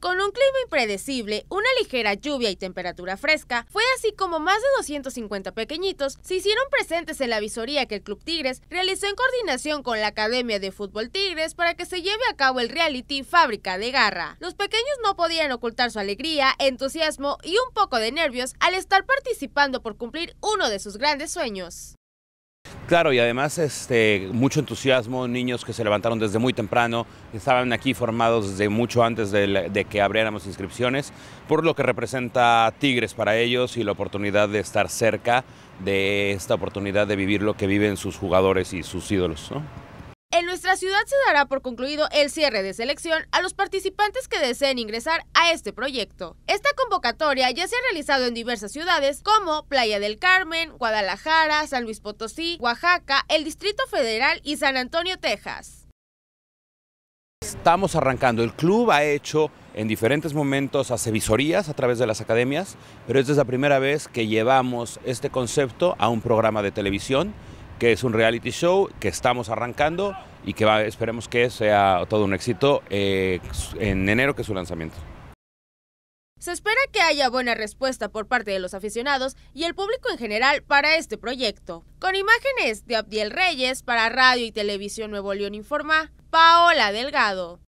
Con un clima impredecible, una ligera lluvia y temperatura fresca, fue así como más de 250 pequeñitos se hicieron presentes en la visoría que el Club Tigres realizó en coordinación con la Academia de Fútbol Tigres para que se lleve a cabo el reality Fábrica de Garra. Los pequeños no podían ocultar su alegría, entusiasmo y un poco de nervios al estar participando por cumplir uno de sus grandes sueños. Claro, y además este, mucho entusiasmo, niños que se levantaron desde muy temprano, estaban aquí formados desde mucho antes de, que abriéramos inscripciones, por lo que representa Tigres para ellos y la oportunidad de estar cerca de esta oportunidad de vivir lo que viven sus jugadores y sus ídolos la ciudad se dará por concluido el cierre de selección a los participantes que deseen ingresar a este proyecto. Esta convocatoria ya se ha realizado en diversas ciudades como Playa del Carmen, Guadalajara, San Luis Potosí, Oaxaca, el Distrito Federal y San Antonio, Texas. Estamos arrancando. El club ha hecho en diferentes momentos asevisorías a través de las academias, pero esta es la primera vez que llevamos este concepto a un programa de televisión que es un reality show que estamos arrancando y que esperemos que sea todo un éxito eh, en enero, que es su lanzamiento. Se espera que haya buena respuesta por parte de los aficionados y el público en general para este proyecto. Con imágenes de Abdiel Reyes para Radio y Televisión Nuevo León Informa, Paola Delgado.